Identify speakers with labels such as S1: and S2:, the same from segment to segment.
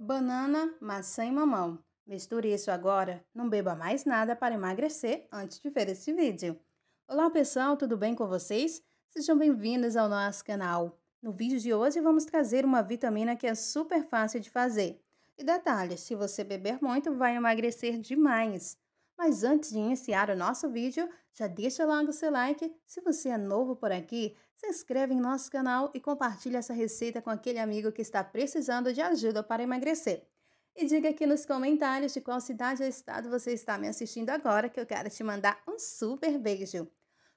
S1: Banana, maçã e mamão. Misture isso agora. Não beba mais nada para emagrecer antes de ver este vídeo. Olá pessoal, tudo bem com vocês? Sejam bem-vindos ao nosso canal. No vídeo de hoje vamos trazer uma vitamina que é super fácil de fazer. E detalhe, se você beber muito vai emagrecer demais. Mas antes de iniciar o nosso vídeo, já deixa logo seu like. Se você é novo por aqui, se inscreve em nosso canal e compartilha essa receita com aquele amigo que está precisando de ajuda para emagrecer. E diga aqui nos comentários de qual cidade ou estado você está me assistindo agora, que eu quero te mandar um super beijo.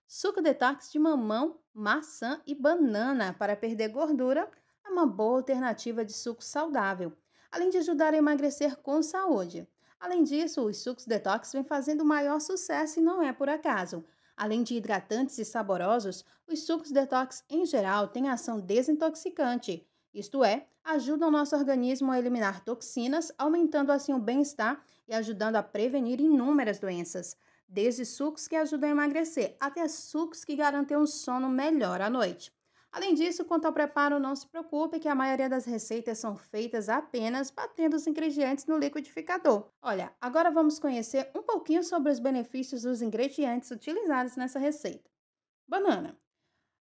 S1: Suco detox de mamão, maçã e banana para perder gordura é uma boa alternativa de suco saudável, além de ajudar a emagrecer com saúde. Além disso, os sucos detox vêm fazendo maior sucesso e não é por acaso. Além de hidratantes e saborosos, os sucos detox em geral têm ação desintoxicante, isto é, ajudam o nosso organismo a eliminar toxinas, aumentando assim o bem-estar e ajudando a prevenir inúmeras doenças, desde sucos que ajudam a emagrecer até sucos que garantem um sono melhor à noite. Além disso, quanto ao preparo, não se preocupe que a maioria das receitas são feitas apenas batendo os ingredientes no liquidificador. Olha, agora vamos conhecer um pouquinho sobre os benefícios dos ingredientes utilizados nessa receita. Banana.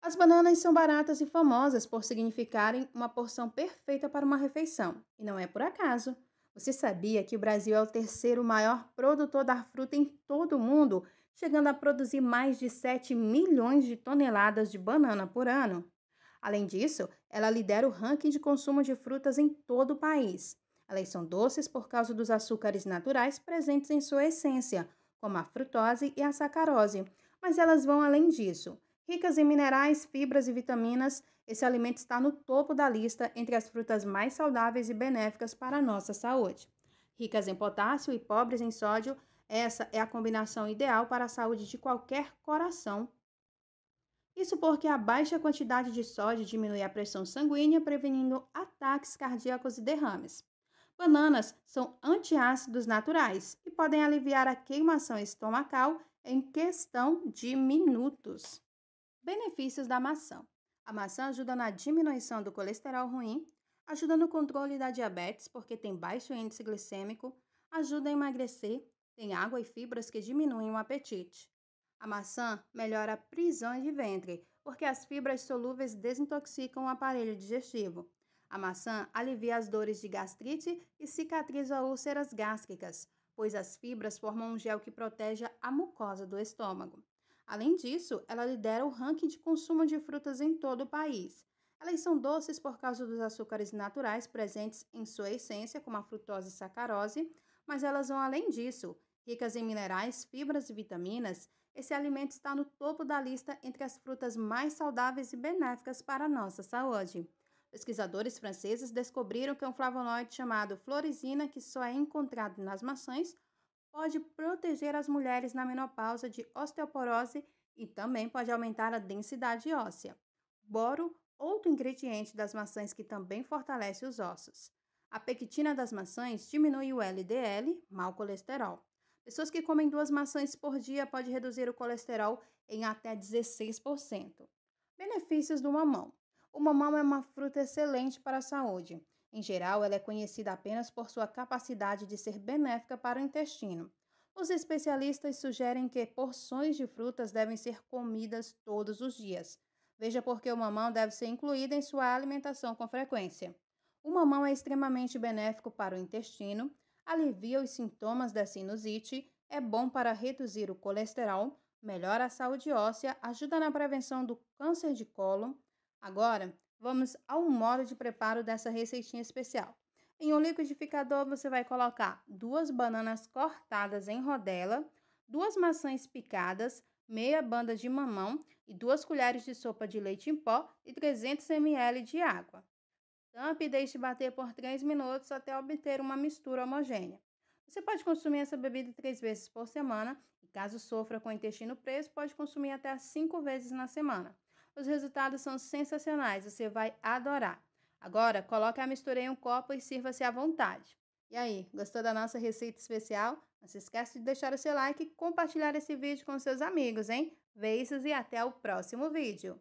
S1: As bananas são baratas e famosas por significarem uma porção perfeita para uma refeição, e não é por acaso. Você sabia que o Brasil é o terceiro maior produtor da fruta em todo o mundo chegando a produzir mais de 7 milhões de toneladas de banana por ano. Além disso, ela lidera o ranking de consumo de frutas em todo o país. Elas são doces por causa dos açúcares naturais presentes em sua essência, como a frutose e a sacarose, mas elas vão além disso. Ricas em minerais, fibras e vitaminas, esse alimento está no topo da lista entre as frutas mais saudáveis e benéficas para a nossa saúde. Ricas em potássio e pobres em sódio, essa é a combinação ideal para a saúde de qualquer coração. Isso porque a baixa quantidade de sódio diminui a pressão sanguínea, prevenindo ataques cardíacos e derrames. Bananas são antiácidos naturais e podem aliviar a queimação estomacal em questão de minutos. Benefícios da maçã: a maçã ajuda na diminuição do colesterol ruim, ajuda no controle da diabetes porque tem baixo índice glicêmico, ajuda a emagrecer, tem água e fibras que diminuem o apetite. A maçã melhora a prisão de ventre, porque as fibras solúveis desintoxicam o aparelho digestivo. A maçã alivia as dores de gastrite e cicatriza úlceras gástricas, pois as fibras formam um gel que protege a mucosa do estômago. Além disso, ela lidera o ranking de consumo de frutas em todo o país. Elas são doces por causa dos açúcares naturais presentes em sua essência, como a frutose e sacarose, mas elas vão além disso. Ricas em minerais, fibras e vitaminas, esse alimento está no topo da lista entre as frutas mais saudáveis e benéficas para a nossa saúde. Pesquisadores franceses descobriram que um flavonoide chamado floresina, que só é encontrado nas maçãs, pode proteger as mulheres na menopausa de osteoporose e também pode aumentar a densidade óssea. Boro, outro ingrediente das maçãs que também fortalece os ossos. A pectina das maçãs diminui o LDL, mau colesterol. Pessoas que comem duas maçãs por dia pode reduzir o colesterol em até 16%. Benefícios do mamão. O mamão é uma fruta excelente para a saúde. Em geral, ela é conhecida apenas por sua capacidade de ser benéfica para o intestino. Os especialistas sugerem que porções de frutas devem ser comidas todos os dias. Veja por que o mamão deve ser incluído em sua alimentação com frequência. O mamão é extremamente benéfico para o intestino, alivia os sintomas da sinusite, é bom para reduzir o colesterol, melhora a saúde óssea, ajuda na prevenção do câncer de cólon. Agora, vamos ao modo de preparo dessa receitinha especial. Em um liquidificador, você vai colocar duas bananas cortadas em rodela, duas maçãs picadas, meia banda de mamão e duas colheres de sopa de leite em pó e 300 ml de água. Tampe e deixe bater por 3 minutos até obter uma mistura homogênea. Você pode consumir essa bebida três vezes por semana e, caso sofra com intestino preso, pode consumir até cinco vezes na semana. Os resultados são sensacionais, você vai adorar. Agora, coloque a mistura em um copo e sirva-se à vontade. E aí, gostou da nossa receita especial? Não se esqueça de deixar o seu like e compartilhar esse vídeo com seus amigos, hein? Beijos e até o próximo vídeo!